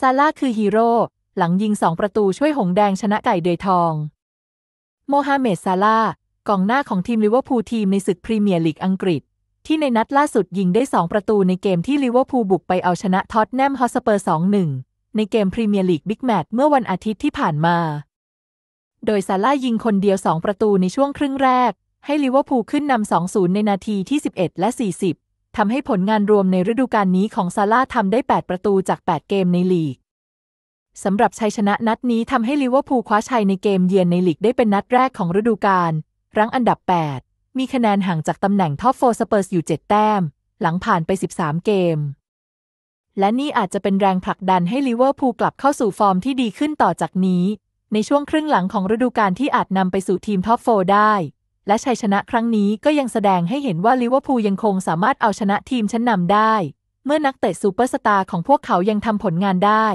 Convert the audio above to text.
ซาร่าคือฮีโร่หลังยิงสองประตูช่วยหงแดงชนะไก่เดยทองโมฮัมเหม็ดซาร่ากองหน้าของทีมลิเวอร์พูลทีมในศึกพรีเมียร์ลีกอังกฤษที่ในนัดล่าสุดยิงได้ 2 ประตูในเกมที่ลิเวอร์พูลบุกไปเอาชนะท็อตแนมฮอสเปอร์สองหนึ่งในเกมพรีเมียร์ลีกบิ๊กแมตช์เมื่อวันอาทิตย์ที่ผ่านมา โดยซาร่ายิงคนเดียว 2 ประตูในช่วงครึ่งแรก ให้ลิเวอร์พูลขึ้นนำสองศูนย์ในนาทีที่ 11และ 40ทำให้ผลงานรวมในฤดูกาลนี้ของซาร่าทำได้ 8 ประตูจาก 8 เกมในลีก สำหรับชัยชนะนัดนี้ ทำให้ลิเวอร์พูลคว้าชัยในเกมเยือนในลีกได้เป็นนัดแรกของฤดูกาล รั้งอันดับ 8 มีคะแนนห่างจากตำแหน่งท็อปโฟสเปอร์สอยู่ 7 แต้ม หลังผ่านไป 13 เกม และนี่อาจจะเป็นแรงผลักดันให้ลิเวอร์พูลกลับเข้าสู่ฟอร์มที่ดีขึ้นต่อจากนี้ ในช่วงครึ่งหลังของฤดูกาลที่อาจนำไปสู่ทีมท็อปโฟได้และชัยชนะครั้งนี้ก็ยังแสดงให้เห็นว่าลิเวอร์พูลยังคงสามารถเอาชนะทีมชั้นนำได้ เมื่อนักเตะซูเปอร์สตาร์ของพวกเขายังทำผลงานได้